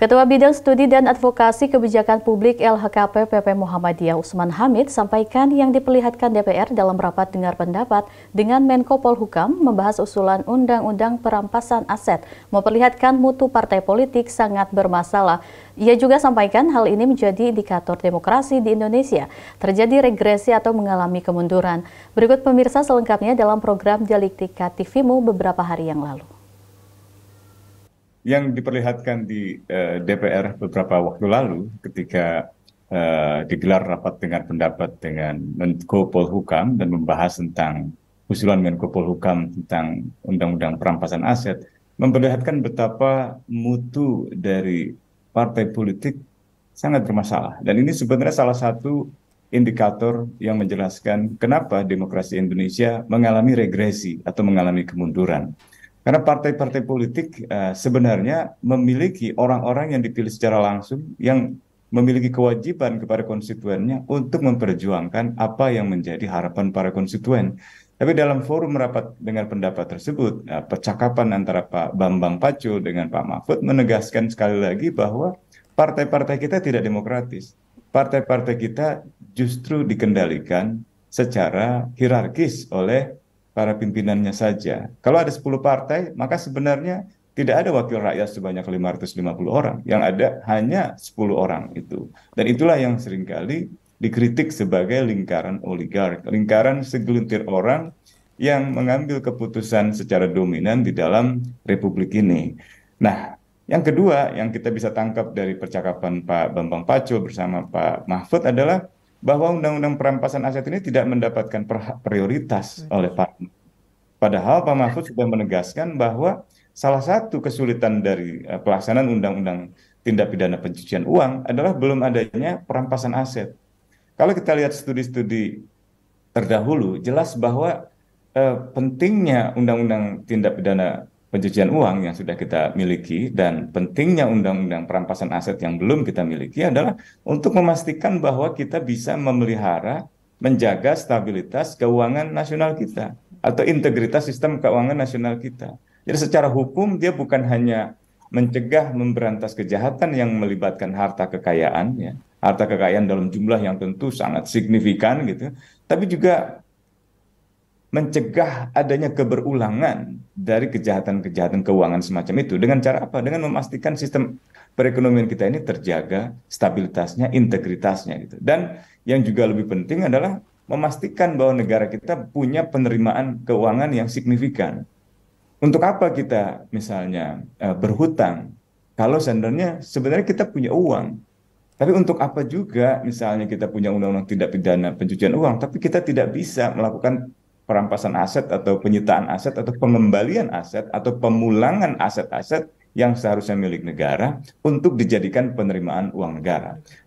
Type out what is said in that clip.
Ketua Bidang Studi dan Advokasi Kebijakan Publik LHKP PP Muhammadiyah Usman Hamid sampaikan yang diperlihatkan DPR dalam rapat dengar pendapat dengan Menko Polhukam membahas usulan Undang-Undang Perampasan Aset memperlihatkan mutu partai politik sangat bermasalah. Ia juga sampaikan hal ini menjadi indikator demokrasi di Indonesia, terjadi regresi atau mengalami kemunduran. Berikut pemirsa selengkapnya dalam program Dialektika TVMU beberapa hari yang lalu yang diperlihatkan di uh, eh, DPR beberapa waktu lalu ketika uh, digelar rapat dengan pendapat dengan Menko Polhukam dan membahas tentang usulan Menko Polhukam tentang undang-undang perampasan aset memperlihatkan betapa mutu dari partai politik sangat bermasalah dan ini sebenarnya salah satu indikator yang menjelaskan kenapa demokrasi Indonesia mengalami regresi atau mengalami kemunduran. Karena partai-partai politik uh, sebenarnya memiliki orang-orang yang dipilih secara langsung yang memiliki kewajiban kepada konstituennya untuk memperjuangkan apa yang menjadi harapan para konstituen. Tapi dalam forum rapat dengan pendapat tersebut, uh, percakapan antara Pak Bambang Pacul dengan Pak Mahfud menegaskan sekali lagi bahwa partai-partai kita tidak demokratis. Partai-partai kita justru dikendalikan secara hierarkis oleh para pimpinannya saja. Kalau ada 10 partai, maka sebenarnya tidak ada wakil rakyat sebanyak 550 orang. Yang ada hanya 10 orang itu. Dan itulah yang seringkali dikritik sebagai lingkaran oligark, lingkaran segelintir orang yang mengambil keputusan secara dominan di dalam republik ini. Nah, yang kedua yang kita bisa tangkap dari percakapan Pak Bambang Paco bersama Pak Mahfud adalah bahwa undang-undang perampasan aset ini tidak mendapatkan prioritas oleh para Padahal Pak Mahfud sudah menegaskan bahwa salah satu kesulitan dari eh, pelaksanaan undang-undang tindak pidana pencucian uang adalah belum adanya perampasan aset. Kalau kita lihat studi-studi terdahulu, jelas bahwa eh, pentingnya undang-undang tindak pidana pencucian uang yang sudah kita miliki dan pentingnya undang-undang perampasan aset yang belum kita miliki adalah untuk memastikan bahwa kita bisa memelihara, menjaga stabilitas keuangan nasional kita atau integritas sistem keuangan nasional kita. Jadi secara hukum dia bukan hanya mencegah memberantas kejahatan yang melibatkan harta kekayaan ya, harta kekayaan dalam jumlah yang tentu sangat signifikan gitu, tapi juga mencegah adanya keberulangan dari kejahatan-kejahatan keuangan semacam itu dengan cara apa? Dengan memastikan sistem perekonomian kita ini terjaga stabilitasnya, integritasnya gitu. Dan yang juga lebih penting adalah memastikan bahwa negara kita punya penerimaan keuangan yang signifikan. Untuk apa kita misalnya eh, berhutang kalau sebenarnya sebenarnya kita punya uang. Tapi untuk apa juga misalnya kita punya undang-undang tidak pidana pencucian uang tapi kita tidak bisa melakukan perampasan aset atau penyitaan aset atau pengembalian aset atau pemulangan aset-aset yang seharusnya milik negara untuk dijadikan penerimaan uang negara.